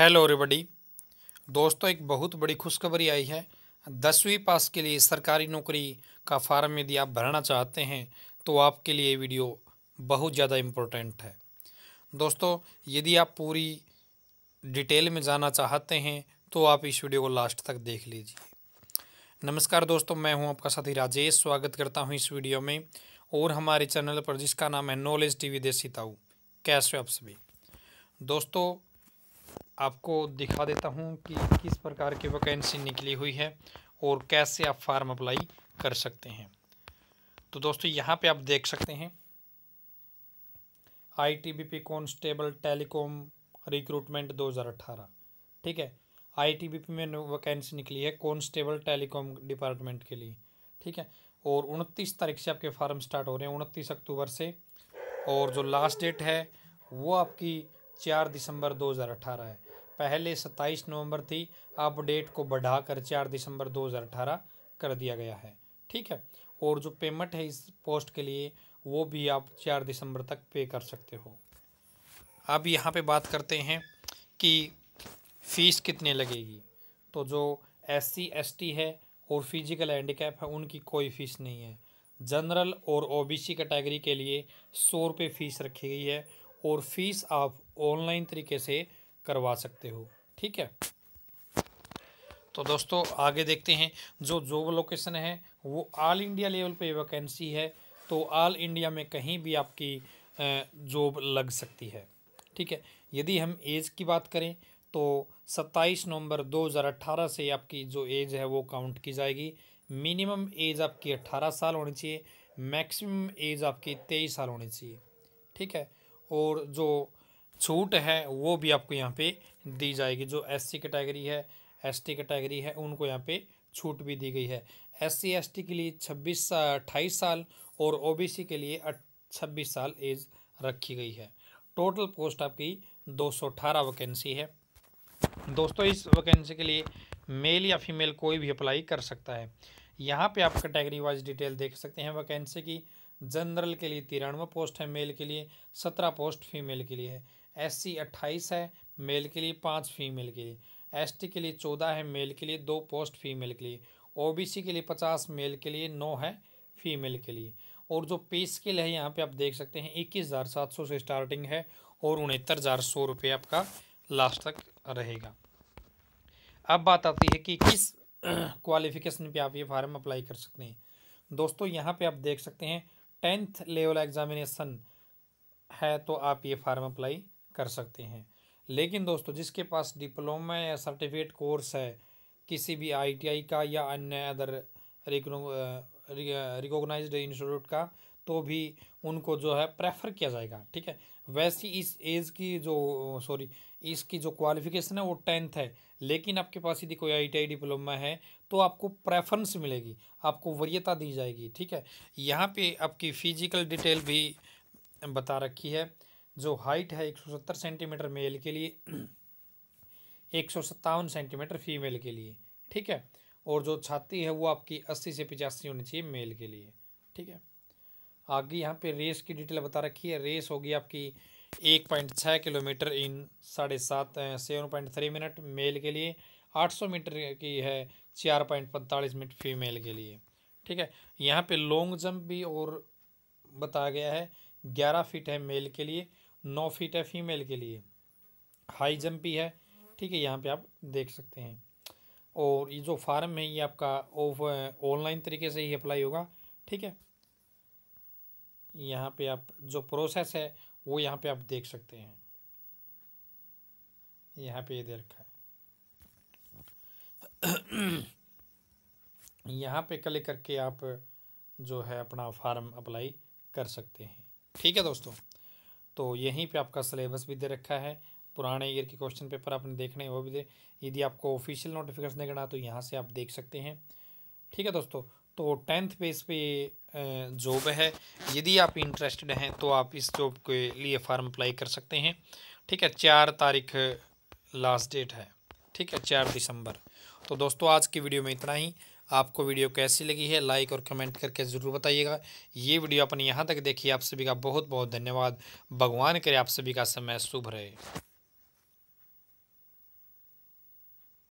hello everybody दोस्तों एक बहुत बड़ी खुशखबरी आई है दसवीं पास के लिए सरकारी नौकरी का फार्म यदि आप भरना चाहते हैं तो आपके लिए वीडियो बहुत ज़्यादा इम्पोर्टेंट है दोस्तों यदि आप पूरी डिटेल में जाना चाहते हैं तो आप इस वीडियो को लास्ट तक देख लीजिए नमस्कार दोस्तों मैं हूं आपका साथी राजेश स्वागत करता हूँ इस वीडियो में और हमारे चैनल पर जिसका नाम है नॉलेज वी देसी ताऊ कैश आप सभी दोस्तों आपको दिखा देता हूँ कि किस प्रकार की वैकेंसी निकली हुई है और कैसे आप फार्म अप्लाई कर सकते हैं तो दोस्तों यहाँ पे आप देख सकते हैं I T B P constable telecom recruitment 2018 ठीक है आई टी बी पी में वैकेंसी निकली है कॉन्स्टेबल टेलीकॉम डिपार्टमेंट के लिए ठीक है और उनतीस तारीख से आपके फार्म स्टार्ट हो रहे हैं उनतीस अक्टूबर से और जो लास्ट डेट है वो आपकी चार दिसंबर 2018 है पहले 27 नवंबर थी अब डेट को बढ़ाकर 4 दिसंबर 2018 कर दिया गया है ठीक है और जो पेमेंट है इस पोस्ट के लिए वो भी आप 4 दिसंबर तक पे कर सकते हो अब यहाँ पे बात करते हैं कि फ़ीस कितने लगेगी तो जो एस सी है और फिजिकल हैंडीकैप है उनकी कोई फ़ीस नहीं है जनरल और ओबीसी कैटेगरी के लिए सौ रुपये फ़ीस रखी गई है और फीस आप ऑनलाइन तरीके से करवा सकते हो ठीक है तो दोस्तों आगे देखते हैं जो जॉब लोकेशन है वो ऑल इंडिया लेवल पे वैकेंसी है तो ऑल इंडिया में कहीं भी आपकी जॉब लग सकती है ठीक है यदि हम एज की बात करें तो 27 नवंबर 2018 से आपकी जो एज है वो काउंट की जाएगी मिनिमम एज आपकी 18 साल होनी चाहिए मैक्सिमम एज आपकी 23 साल होनी चाहिए ठीक है और जो छूट है वो भी आपको यहाँ पे दी जाएगी जो एससी कैटेगरी है एसटी कैटेगरी है उनको यहाँ पे छूट भी दी गई है एससी एसटी के लिए छब्बीस अट्ठाईस साल और ओबीसी के लिए छब्बीस साल एज रखी गई है टोटल पोस्ट आपकी दो सौ अठारह वैकेंसी है दोस्तों इस वैकेंसी के लिए मेल या फीमेल कोई भी अप्लाई कर सकता है यहाँ पे आप कैटेगरी वाइज डिटेल देख सकते हैं वैकेंसी की जनरल के लिए तिरानवे पोस्ट है मेल के लिए सत्रह पोस्ट फीमेल के लिए है एस सी अट्ठाईस है मेल के लिए पाँच फीमेल के लिए एस टी के लिए चौदह है मेल के लिए दो पोस्ट फीमेल के लिए ओ बी सी के लिए पचास मेल के लिए नौ है फीमेल के लिए और जो पे स्केल है यहाँ पे आप देख सकते हैं इक्कीस हज़ार सात सौ से स्टार्टिंग है और उनहत्तर हज़ार सौ रुपये आपका लास्ट तक रहेगा अब बात आती है कि किस क्वालिफिकेशन पे आप ये फार्म अप्लाई कर सकते हैं दोस्तों यहाँ पे आप देख सकते हैं टेंथ लेवल एग्जामिनेशन है तो आप ये फार्म अप्लाई कर सकते हैं लेकिन दोस्तों जिसके पास डिप्लोमा या सर्टिफिकेट कोर्स है किसी भी आईटीआई का या अन्य अदर रिकोगनाइज इंस्टीट्यूट का तो भी उनको जो है प्रेफर किया जाएगा ठीक है वैसी इस एज की जो सॉरी इसकी जो क्वालिफिकेशन है वो टेंथ है लेकिन आपके पास यदि कोई आईटीआई डिप्लोमा है तो आपको प्रेफरेंस मिलेगी आपको वरीयता दी जाएगी ठीक है यहाँ पे आपकी फिजिकल डिटेल भी बता रखी है जो हाइट है 170 सेंटीमीटर मेल के लिए एक सेंटीमीटर फीमेल के लिए ठीक है और जो छाती है वो आपकी 80 से पिचासी होनी चाहिए मेल के लिए ठीक है आगे यहाँ पे रेस की डिटेल बता रखी है रेस होगी आपकी एक पॉइंट छः किलोमीटर इन साढ़े सात seven point three minute male के लिए आठ सौ मीटर की है चार पॉइंट पैंतालीस मिनट फीमेल के लिए ठीक है यहाँ पे लॉन्ग जंप भी और बताया गया है ग्यारह फीट है मेल के लिए नौ फीट है फीमेल के लिए हाई जंप ही है ठीक है यहाँ पे आप देख सकते हैं और ये जो फार्म है ये आपका ऑफ ऑनलाइन तरीके से ही अप्लाई होगा ठीक है यहाँ पे आप जो प्रोसेस है वो यहाँ पे आप देख सकते हैं यहाँ पे ये दे रखा है यहाँ पे क्लिक करके आप जो है अपना फार्म अप्लाई कर सकते हैं ठीक है दोस्तों तो यहीं पे आपका सिलेबस भी दे रखा है पुराने ईयर के क्वेश्चन पेपर आपने देखने वो भी दे यदि आपको ऑफिशियल नोटिफिकेशन देखना तो यहाँ से आप देख सकते हैं ठीक है दोस्तों तो टेंथ पे पर जॉब है यदि आप इंटरेस्टेड हैं तो आप इस जॉब के लिए फॉर्म अप्लाई कर सकते हैं ठीक है चार तारीख लास्ट डेट है ठीक है चार दिसंबर तो दोस्तों आज की वीडियो में इतना ही आपको वीडियो कैसी लगी है लाइक और कमेंट करके ज़रूर बताइएगा ये वीडियो अपने यहाँ तक देखिए आप सभी का बहुत बहुत धन्यवाद भगवान करे आप सभी का समय शुभ रहे